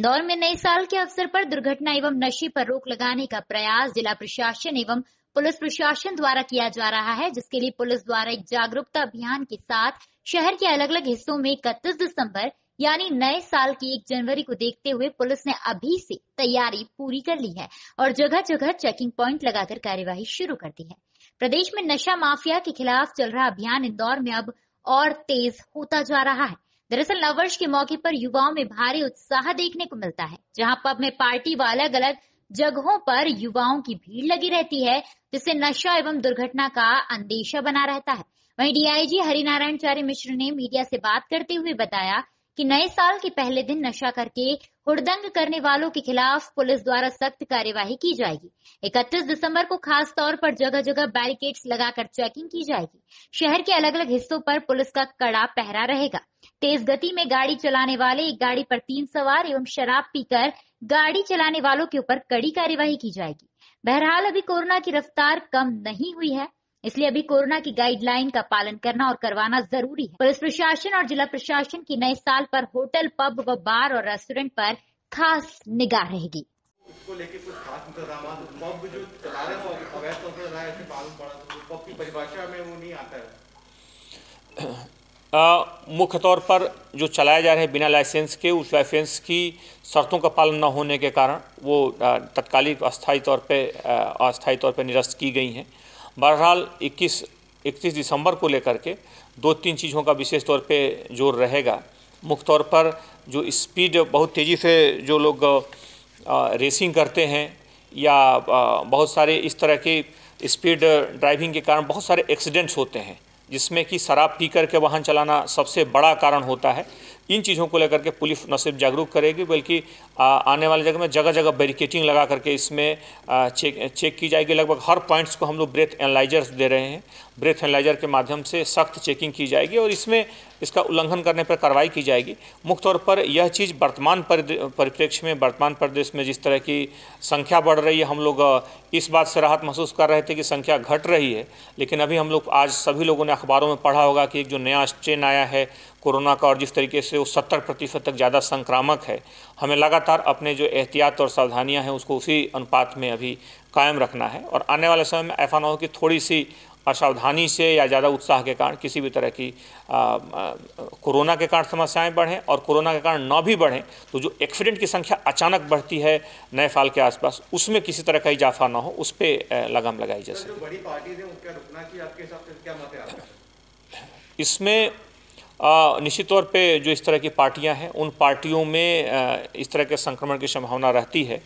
इंदौर में नए साल के अवसर पर दुर्घटना एवं नशे पर रोक लगाने का प्रयास जिला प्रशासन एवं पुलिस प्रशासन द्वारा किया जा रहा है जिसके लिए पुलिस द्वारा एक जागरूकता अभियान के साथ शहर के अलग अलग हिस्सों में इकतीस दिसंबर यानी नए साल की एक जनवरी को देखते हुए पुलिस ने अभी से तैयारी पूरी कर ली है और जगह जगह चेकिंग प्वाइंट लगाकर कार्यवाही शुरू कर दी है प्रदेश में नशा माफिया के खिलाफ चल रहा अभियान इंदौर में अब और तेज होता जा रहा है दरअसल नववर्ष के मौके पर युवाओं में भारी उत्साह देखने को मिलता है जहां पब में पार्टी व अलग अलग जगहों पर युवाओं की भीड़ लगी रहती है जिससे नशा एवं दुर्घटना का अंदेशा बना रहता है वहीं डीआईजी चार्य मिश्र ने मीडिया से बात करते हुए बताया कि नए साल के पहले दिन नशा करके हुड़दंग करने वालों के खिलाफ पुलिस द्वारा सख्त कार्यवाही की जाएगी 31 दिसंबर को खास तौर पर जगह जगह बैरिकेड्स लगाकर चेकिंग की जाएगी शहर के अलग अलग हिस्सों पर पुलिस का कड़ा पहरा रहेगा तेज गति में गाड़ी चलाने वाले एक गाड़ी पर तीन सवार एवं शराब पीकर गाड़ी चलाने वालों के ऊपर कड़ी कार्यवाही की जाएगी बहरहाल अभी कोरोना की रफ्तार कम नहीं हुई है इसलिए अभी कोरोना की गाइडलाइन का पालन करना और करवाना जरूरी है पुलिस प्रशासन और जिला प्रशासन की नए साल पर होटल पब व बार और रेस्टोरेंट पर खास निगाह रहेगी लेके कुछ खास तो परिभाषा में वो नहीं आता है मुख्य तौर पर जो चलाए जा रहे हैं बिना लाइसेंस के उस लाइसेंस की शर्तों का पालन न होने के कारण वो तत्कालिक अस्थायी तौर पे अस्थायी तौर पे निरस्त की गई हैं बहरहाल 21 31 दिसंबर को लेकर के दो तीन चीज़ों का विशेष तौर पे जोर रहेगा मुख्य तौर पर जो स्पीड बहुत तेज़ी से जो लोग रेसिंग करते हैं या बहुत सारे इस तरह की स्पीड ड्राइविंग के कारण बहुत सारे एक्सीडेंट्स होते हैं जिसमें कि शराब पी करके वाहन चलाना सबसे बड़ा कारण होता है इन चीज़ों को लेकर के पुलिस न सिर्फ जागरूक करेगी बल्कि आने वाले जगह में जगह जगह बैरिकेटिंग लगा करके इसमें चेक चेक की जाएगी लगभग हर पॉइंट्स को हम लोग ब्रेथ एनालाइजर्स दे रहे हैं ब्रेथ एनालाइजर के माध्यम से सख्त चेकिंग की जाएगी और इसमें इसका उल्लंघन करने पर कार्रवाई की जाएगी मुख्य तौर पर यह चीज़ वर्तमान परिप्रेक्ष्य में वर्तमान प्रदेश में जिस तरह की संख्या बढ़ रही है हम लोग इस बात से राहत महसूस कर रहे थे कि संख्या घट रही है लेकिन अभी हम लोग आज सभी लोगों ने अखबारों में पढ़ा होगा कि एक जो नया स्ट्रेन आया है कोरोना का और जिस तरीके से वो सत्तर प्रतिशत तक ज़्यादा संक्रामक है हमें लगातार अपने जो एहतियात और सावधानियां हैं उसको उसी अनुपात में अभी कायम रखना है और आने वाले समय में ऐसा ना हो कि थोड़ी सी असावधानी से या ज़्यादा उत्साह के कारण किसी भी तरह की कोरोना के कारण समस्याएं बढ़ें और कोरोना के कारण ना भी बढ़ें तो जो एक्सीडेंट की संख्या अचानक बढ़ती है नए साल के आसपास उसमें किसी तरह का इजाफा ना हो उस पर लगाम लगाई जा तो सके इसमें निश्चित तौर पे जो इस तरह की पार्टियां हैं उन पार्टियों में इस तरह के संक्रमण की संभावना रहती है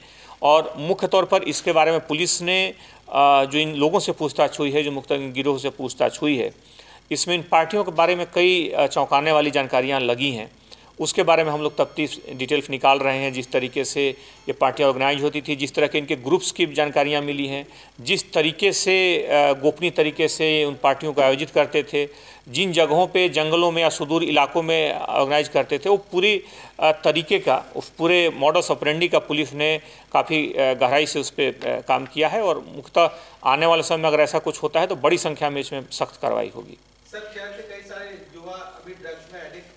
और मुख्य तौर पर इसके बारे में पुलिस ने जो इन लोगों से पूछताछ हुई है जो मुख्त गिरोह से पूछताछ हुई है इसमें इन पार्टियों के बारे में कई चौंकाने वाली जानकारियाँ लगी हैं उसके बारे में हम लोग तफ्तीश डिटेल्स निकाल रहे हैं जिस तरीके से ये पार्टियाँ ऑर्गेनाइज होती थी जिस तरह के इनके ग्रुप्स की जानकारियाँ मिली हैं जिस तरीके से गोपनीय तरीके से उन पार्टियों को आयोजित करते थे जिन जगहों पे जंगलों में या सुदूर इलाकों में ऑर्गेनाइज करते थे वो पूरी तरीके का उस पूरे मॉडल ऑपरेंडी का पुलिस ने काफ़ी गहराई से उस पर काम किया है और मुख्यतः आने वाले समय में अगर ऐसा कुछ होता है तो बड़ी संख्या में इसमें सख्त कार्रवाई होगी सर कई सारे युवा अभी ड्रग्स में एडिक्ट